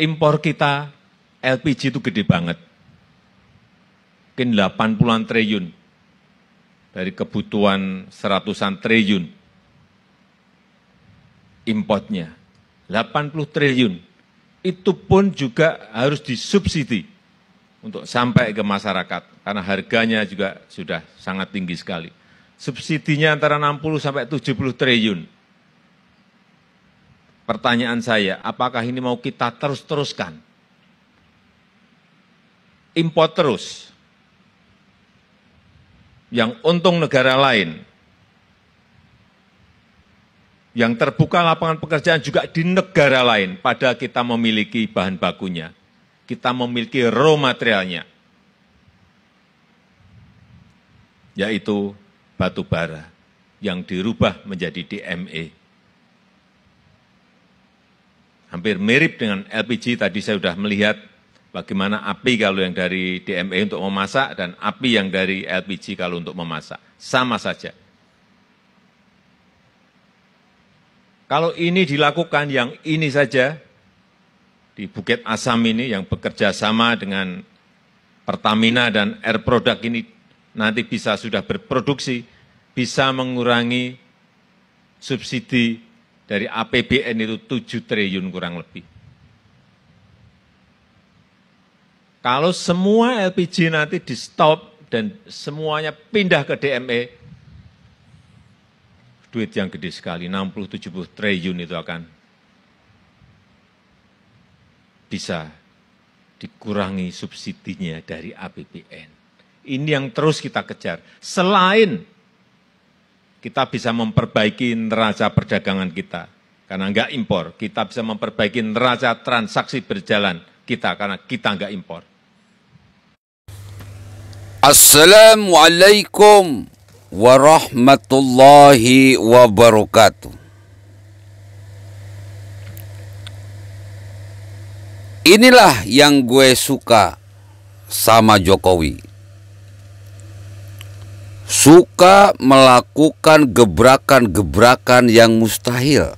impor kita LPG itu gede banget. Mungkin 80-an triliun dari kebutuhan seratusan triliun importnya. 80 triliun. Itu pun juga harus disubsidi untuk sampai ke masyarakat karena harganya juga sudah sangat tinggi sekali. Subsidinya antara 60 sampai 70 triliun. Pertanyaan saya, apakah ini mau kita terus-teruskan? impor terus. Yang untung negara lain. Yang terbuka lapangan pekerjaan juga di negara lain. Padahal kita memiliki bahan bakunya. Kita memiliki raw materialnya. Yaitu batu bara yang dirubah menjadi DME hampir mirip dengan LPG. Tadi saya sudah melihat bagaimana api kalau yang dari DME untuk memasak dan api yang dari LPG kalau untuk memasak. Sama saja. Kalau ini dilakukan yang ini saja, di Bukit Asam ini yang bekerja sama dengan Pertamina dan Air Product ini nanti bisa sudah berproduksi, bisa mengurangi subsidi dari APBN itu 7 triliun kurang lebih. Kalau semua LPG nanti di stop dan semuanya pindah ke DME, duit yang gede sekali, 60-70 triliun itu akan bisa dikurangi subsidinya dari APBN. Ini yang terus kita kejar. Selain kita bisa memperbaiki neraca perdagangan kita karena enggak impor. Kita bisa memperbaiki neraca transaksi berjalan kita karena kita enggak impor. Assalamualaikum warahmatullahi wabarakatuh. Inilah yang gue suka sama Jokowi suka melakukan gebrakan-gebrakan yang mustahil,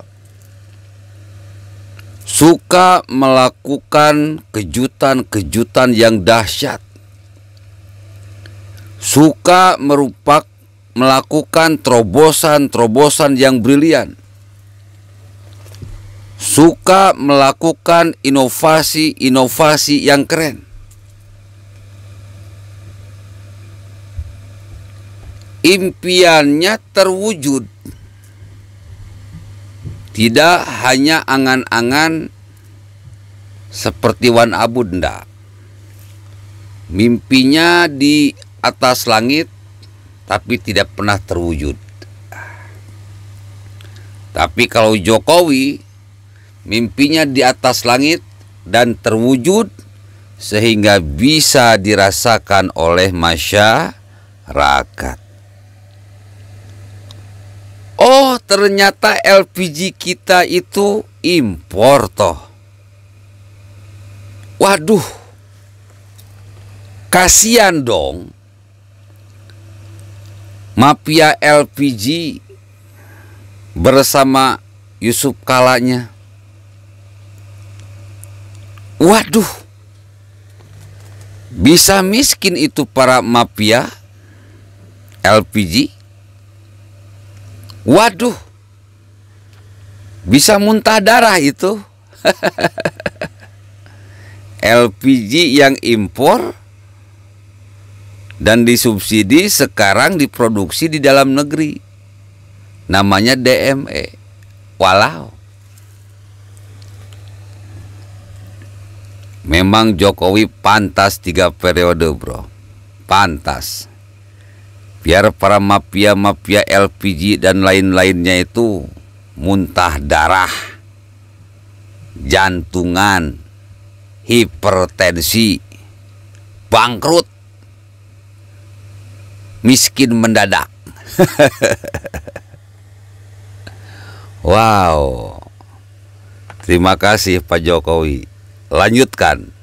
suka melakukan kejutan-kejutan yang dahsyat, suka merupak melakukan terobosan-terobosan yang brilian, suka melakukan inovasi-inovasi yang keren impiannya terwujud. Tidak hanya angan-angan seperti Wan Abu nda Mimpinya di atas langit tapi tidak pernah terwujud. Tapi kalau Jokowi mimpinya di atas langit dan terwujud sehingga bisa dirasakan oleh masyarakat. ternyata LPG kita itu impor toh. Waduh. Kasihan dong. Mafia LPG bersama Yusuf Kalanya. Waduh. Bisa miskin itu para mafia LPG. Waduh bisa muntah darah itu. LPG yang impor dan disubsidi sekarang diproduksi di dalam negeri. Namanya DME. Walau. Memang Jokowi pantas tiga periode bro Pantas Biar para mafia-mafia LPG dan lain-lainnya itu muntah darah, jantungan, hipertensi, bangkrut, miskin mendadak. wow. Terima kasih Pak Jokowi. Lanjutkan.